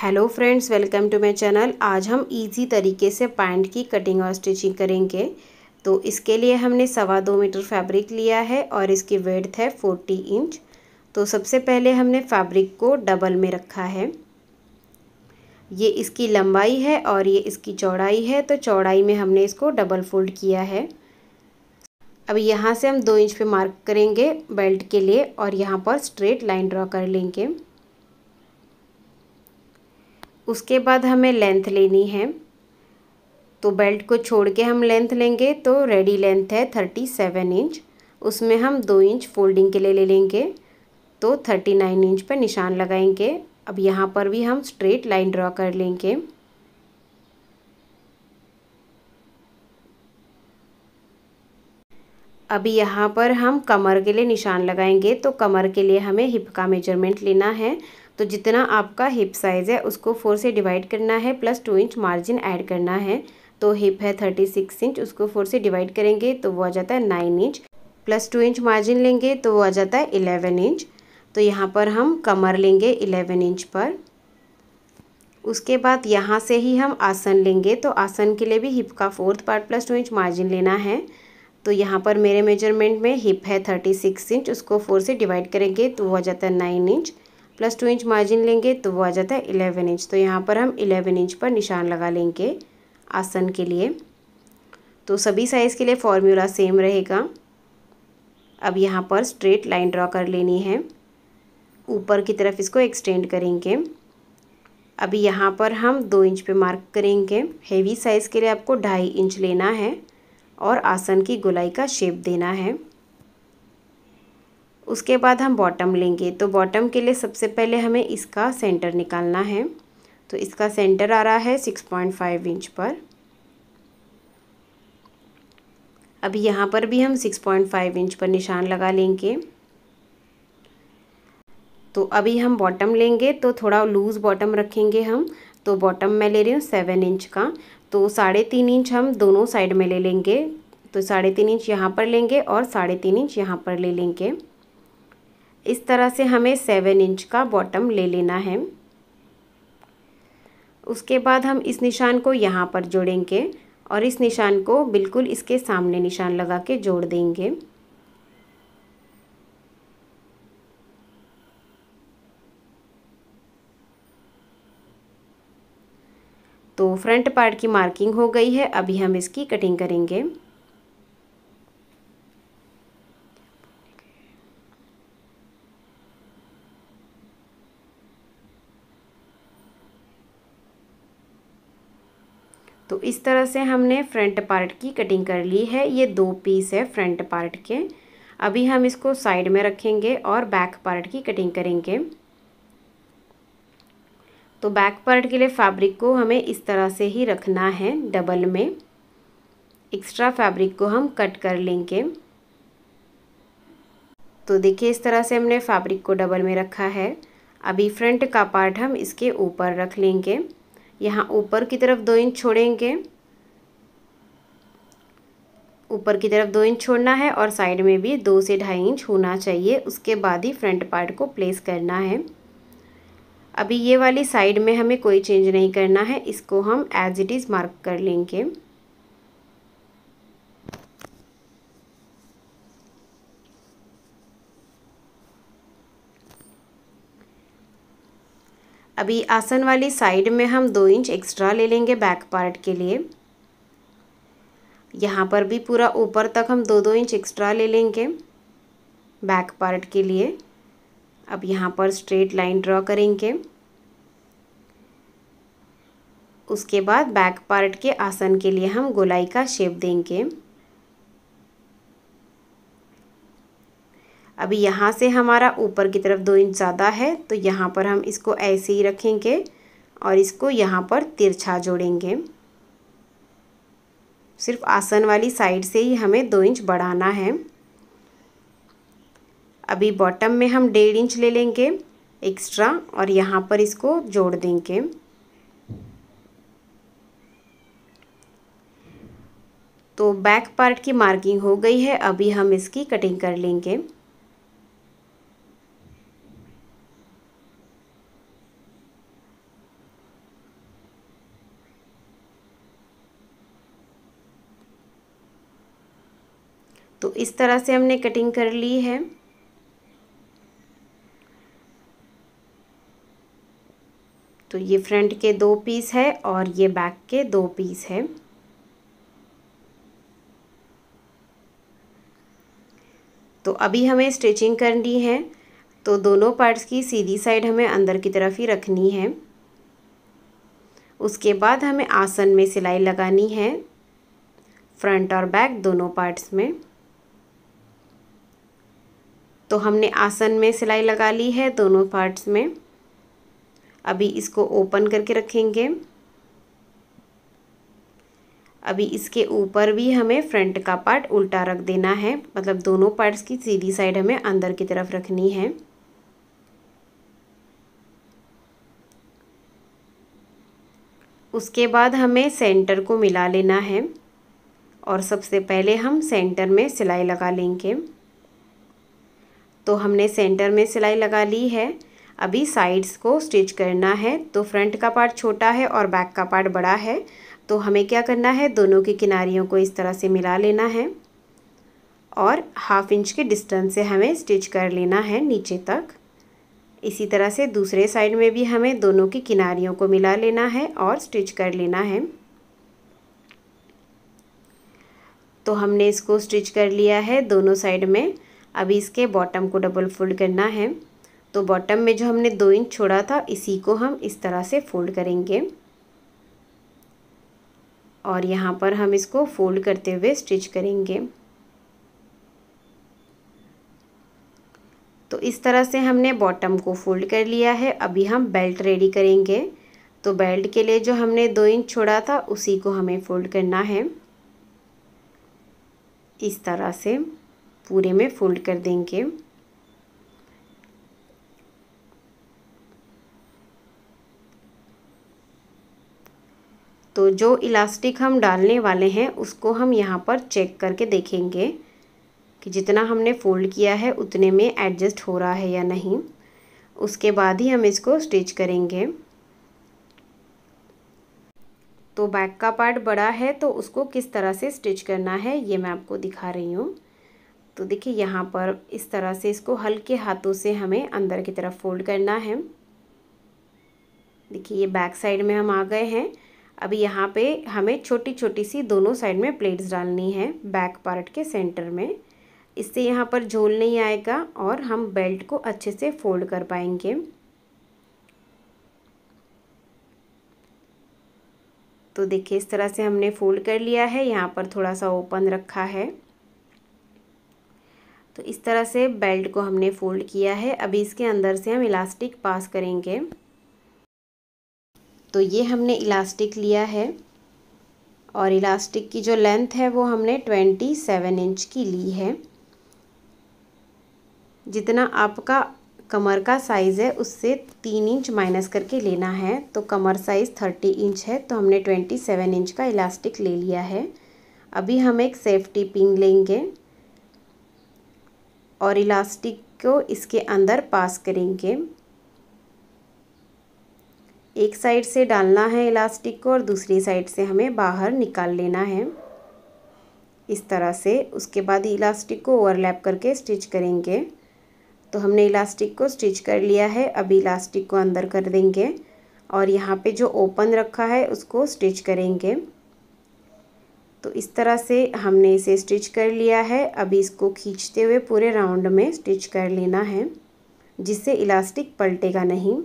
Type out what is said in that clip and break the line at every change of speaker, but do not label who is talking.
hello friends welcome to my channel आज हम easy तरीके से पैंट की कटिंग और स्टिचिंग करेंगे तो इसके लिए हमने सवा दो मीटर फैब्रिक लिया है और इसकी वेड्थ है फोर्टी इंच तो सबसे पहले हमने फैब्रिक को डबल में रखा है ये इसकी लंबाई है और ये इसकी चौड़ाई है तो चौड़ाई में हमने इसको डबल फोल्ड किया है अब यहाँ से हम दो इंच पे मार्क करेंगे बेल्ट के लिए और यहाँ पर स्ट्रेट लाइन ड्रॉ कर लेंगे उसके बाद हमें लेंथ लेनी है तो बेल्ट को छोड़ के हम लेंथ लेंगे तो रेडी लेंथ है थर्टी सेवन इंच उसमें हम दो इंच फोल्डिंग के लिए ले लेंगे तो थर्टी नाइन इंच पर निशान लगाएंगे अब यहाँ पर भी हम स्ट्रेट लाइन ड्रॉ कर लेंगे अभी यहाँ पर हम कमर के लिए निशान लगाएंगे तो कमर के लिए हमें हिप का मेजरमेंट लेना है तो जितना आपका हिप साइज़ है उसको फोर से डिवाइड करना है plus two inch margin add करना है तो हिप है थर्टी सिक्स इंच उसको फोर से डिवाइड करेंगे तो वो आ जाता है nine inch plus two inch margin लेंगे तो वो आ जाता है इलेवन इंच तो यहाँ पर हम कमर लेंगे इलेवन इंच पर उसके बाद यहाँ से ही हम आसन लेंगे तो आसन के लिए भी हिप का fourth part plus two inch margin लेना है तो यहाँ पर मेरे मेजरमेंट में हिप है थर्टी सिक्स इंच उसको फोर से डिवाइड करेंगे तो वो आ जाता है nine inch plus two inch margin लेंगे तो वो आ जाता है इलेवन इंच तो यहाँ पर हम इलेवन इंच पर निशान लगा लेंगे आसन के लिए तो सभी साइज़ के लिए फॉर्मूला सेम रहेगा अब यहाँ पर स्ट्रेट लाइन ड्रॉ कर लेनी है ऊपर की तरफ इसको एक्सटेंड करेंगे अभी यहाँ पर हम दो इंच पे मार्क करेंगे हेवी साइज़ के लिए आपको ढाई इंच लेना है और आसन की गोलाई का शेप देना है उसके बाद हम बॉटम लेंगे तो बॉटम के लिए सबसे पहले हमें इसका सेंटर निकालना है तो इसका सेंटर आ रहा है सिक्स पॉइंट फाइव इंच पर अब यहाँ पर भी हम सिक्स पॉइंट फाइव इंच पर निशान लगा लेंगे तो अभी हम बॉटम लेंगे तो थोड़ा लूज़ बॉटम रखेंगे हम तो बॉटम मैं ले रही हूँ सेवन इंच का तो साढ़े तीन इंच हम दोनों साइड में ले लेंगे तो साढ़े तीन इंच यहाँ पर लेंगे और साढ़े तीन इंच यहाँ पर ले लेंगे इस तरह से हमें सेवन इंच का बॉटम ले लेना है उसके बाद हम इस निशान को यहाँ पर जोड़ेंगे और इस निशान को बिल्कुल इसके सामने निशान लगा के जोड़ देंगे तो फ्रंट पार्ट की मार्किंग हो गई है अभी हम इसकी कटिंग करेंगे तो इस तरह से हमने फ्रंट पार्ट की कटिंग कर ली है ये दो पीस है फ्रंट पार्ट के अभी हम इसको साइड में रखेंगे और बैक पार्ट की कटिंग करेंगे तो बैक पार्ट के लिए फैब्रिक को हमें इस तरह से ही रखना है डबल में एक्स्ट्रा फैब्रिक को हम कट कर लेंगे तो देखिए इस तरह से हमने फैब्रिक को डबल में रखा है अभी फ्रंट का पार्ट हम इसके ऊपर रख लेंगे यहाँ ऊपर की तरफ दो इंच छोड़ेंगे ऊपर की तरफ दो इंच छोड़ना है और साइड में भी दो से ढाई इंच होना चाहिए उसके बाद ही फ्रंट पार्ट को प्लेस करना है अभी ये वाली साइड में हमें कोई चेंज नहीं करना है इसको हम एज इट इज़ मार्क कर लेंगे अभी आसन वाली साइड में हम दो इंच एक्स्ट्रा ले लेंगे बैक पार्ट के लिए यहाँ पर भी पूरा ऊपर तक हम दो दो इंच एक्स्ट्रा ले लेंगे बैक पार्ट के लिए अब यहाँ पर स्ट्रेट लाइन ड्रॉ करेंगे उसके बाद बैक पार्ट के आसन के लिए हम गोलाई का शेप देंगे अभी यहाँ से हमारा ऊपर की तरफ दो इंच ज़्यादा है तो यहाँ पर हम इसको ऐसे ही रखेंगे और इसको यहाँ पर तिरछा जोड़ेंगे सिर्फ आसन वाली साइड से ही हमें दो इंच बढ़ाना है अभी बॉटम में हम डेढ़ इंच ले लेंगे एक्स्ट्रा और यहाँ पर इसको जोड़ देंगे तो बैक पार्ट की मार्किंग हो गई है अभी हम इसकी कटिंग कर लेंगे तो इस तरह से हमने कटिंग कर ली है तो ये फ्रंट के दो पीस है और ये बैक के दो पीस है तो अभी हमें स्टिचिंग करनी है तो दोनों पार्ट्स की सीधी साइड हमें अंदर की तरफ ही रखनी है उसके बाद हमें आसन में सिलाई लगानी है फ्रंट और बैक दोनों पार्ट्स में तो हमने आसन में सिलाई लगा ली है दोनों पार्ट्स में अभी इसको ओपन करके रखेंगे अभी इसके ऊपर भी हमें फ्रंट का पार्ट उल्टा रख देना है मतलब दोनों पार्ट्स की सीधी साइड हमें अंदर की तरफ रखनी है उसके बाद हमें सेंटर को मिला लेना है और सबसे पहले हम सेंटर में सिलाई लगा लेंगे तो हमने सेंटर में सिलाई लगा ली है अभी साइड्स को स्टिच करना है तो फ्रंट का पार्ट छोटा है और बैक का पार्ट बड़ा है तो हमें क्या करना है दोनों की किनारियों को इस तरह से मिला लेना है और हाफ इंच के डिस्टेंस से हमें स्टिच कर लेना है नीचे तक इसी तरह से दूसरे साइड में भी हमें दोनों की किनारियों को मिला लेना है और स्टिच कर लेना है तो हमने इसको स्टिच कर लिया है दोनों साइड में अभी इसके बॉटम को डबल फोल्ड करना है तो बॉटम में जो हमने दो इंच छोड़ा था इसी को हम इस तरह से फोल्ड करेंगे और यहाँ पर हम इसको फोल्ड करते हुए स्टिच करेंगे तो इस तरह से हमने बॉटम को फोल्ड कर लिया है अभी हम बेल्ट रेडी करेंगे तो बेल्ट के लिए जो हमने दो इंच छोड़ा था उसी को हमें फोल्ड करना है इस तरह से पूरे में फोल्ड कर देंगे तो जो इलास्टिक हम डालने वाले हैं उसको हम यहाँ पर चेक करके देखेंगे कि जितना हमने फोल्ड किया है उतने में एडजस्ट हो रहा है या नहीं उसके बाद ही हम इसको स्टिच करेंगे तो बैक का पार्ट बड़ा है तो उसको किस तरह से स्टिच करना है ये मैं आपको दिखा रही हूँ तो देखिए यहाँ पर इस तरह से इसको हल्के हाथों से हमें अंदर की तरफ फोल्ड करना है देखिए ये बैक साइड में हम आ गए हैं अभी यहाँ पे हमें छोटी छोटी सी दोनों साइड में प्लेट्स डालनी है बैक पार्ट के सेंटर में इससे यहाँ पर झोल नहीं आएगा और हम बेल्ट को अच्छे से फोल्ड कर पाएंगे तो देखिए इस तरह से हमने फोल्ड कर लिया है यहाँ पर थोड़ा सा ओपन रखा है तो इस तरह से बेल्ट को हमने फोल्ड किया है अभी इसके अंदर से हम इलास्टिक पास करेंगे तो ये हमने इलास्टिक लिया है और इलास्टिक की जो लेंथ है वो हमने ट्वेंटी सेवन इंच की ली है जितना आपका कमर का साइज़ है उससे तीन इंच माइनस करके लेना है तो कमर साइज़ थर्टी इंच है तो हमने ट्वेंटी सेवन इंच का इलास्टिक ले लिया है अभी हम एक सेफ्टी पिन लेंगे और इलास्टिक को इसके अंदर पास करेंगे एक साइड से डालना है इलास्टिक को और दूसरी साइड से हमें बाहर निकाल लेना है इस तरह से उसके बाद इलास्टिक को ओवरलैप करके स्टिच करेंगे तो हमने इलास्टिक को स्टिच कर लिया है अब इलास्टिक को अंदर कर देंगे और यहाँ पे जो ओपन रखा है उसको स्टिच करेंगे तो इस तरह से हमने इसे स्टिच कर लिया है अभी इसको खींचते हुए पूरे राउंड में स्टिच कर लेना है जिससे इलास्टिक पलटेगा नहीं